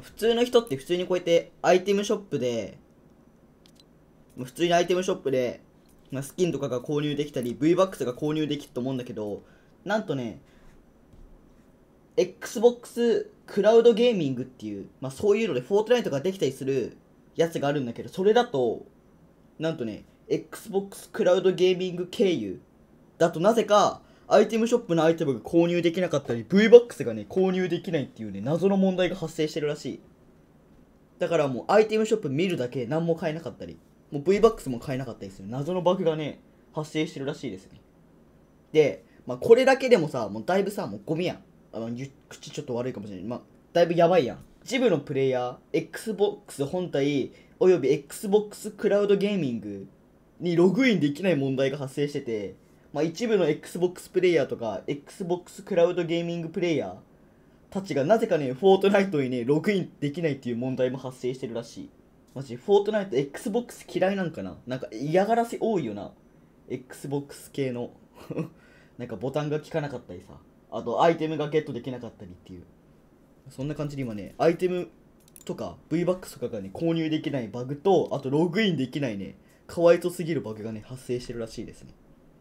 普通の人って普通にこうやってアイテムショップで、普通にアイテムショップで、まあ、スキンとかが購入できたり、V バックスが購入できると思うんだけど、なんとね、Xbox クラウドゲーミングっていう、まあ、そういうので、フォートナイトができたりするやつがあるんだけど、それだと、なんとね、Xbox クラウドゲーミング経由だとなぜかアイテムショップのアイテムが購入できなかったり v b o x がね購入できないっていうね謎の問題が発生してるらしいだからもうアイテムショップ見るだけ何も買えなかったりもう v b o x も買えなかったりする謎のバグがね発生してるらしいですねで、まあ、これだけでもさもうだいぶさもうゴミやんあの口ちょっと悪いかもしれない、まあ、だいぶやばいやんジブのプレイヤー XBOX 本体および XBOX クラウドゲーミングにログインできない問題が発生しててまあ、一部の Xbox プレイヤーとか Xbox クラウドゲーミングプレイヤーたちがなぜかね、フォートナイトにね、ログインできないっていう問題も発生してるらしい。マジ、フォートナイト Xbox 嫌いなんかななんか嫌がらせ多いよな。Xbox 系の なんかボタンが効かなかったりさ。あと、アイテムがゲットできなかったりっていう。そんな感じで今ね、アイテムとか v b o x とかがね、購入できないバグと、あとログインできないね、かわいとすぎるバグがね、発生してるらしいですね。